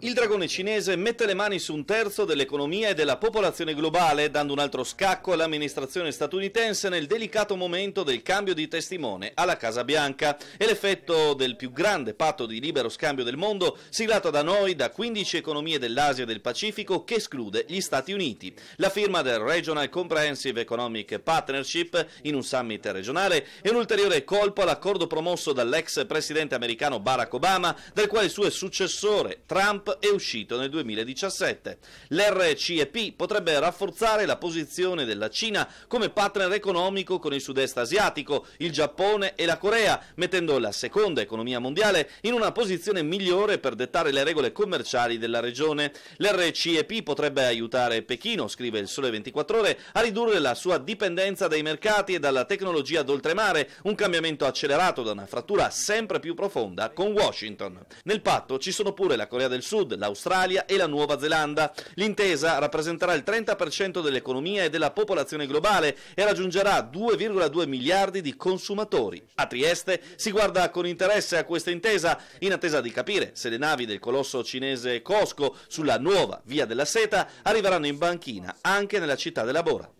Il dragone cinese mette le mani su un terzo dell'economia e della popolazione globale, dando un altro scacco all'amministrazione statunitense nel delicato momento del cambio di testimone alla Casa Bianca. È l'effetto del più grande patto di libero scambio del mondo, siglato da noi da 15 economie dell'Asia e del Pacifico, che esclude gli Stati Uniti. La firma del Regional Comprehensive Economic Partnership in un summit regionale è un ulteriore colpo all'accordo promosso dall'ex presidente americano Barack Obama, del quale il suo successore successore. Trump è uscito nel 2017. L'RCEP potrebbe rafforzare la posizione della Cina come partner economico con il sud-est asiatico, il Giappone e la Corea, mettendo la seconda economia mondiale in una posizione migliore per dettare le regole commerciali della regione. L'RCEP potrebbe aiutare Pechino, scrive il Sole 24 Ore, a ridurre la sua dipendenza dai mercati e dalla tecnologia d'oltremare, un cambiamento accelerato da una frattura sempre più profonda con Washington. Nel patto ci sono sono pure la Corea del Sud, l'Australia e la Nuova Zelanda. L'intesa rappresenterà il 30% dell'economia e della popolazione globale e raggiungerà 2,2 miliardi di consumatori. A Trieste si guarda con interesse a questa intesa in attesa di capire se le navi del colosso cinese Cosco sulla nuova Via della Seta arriveranno in banchina anche nella città della Bora.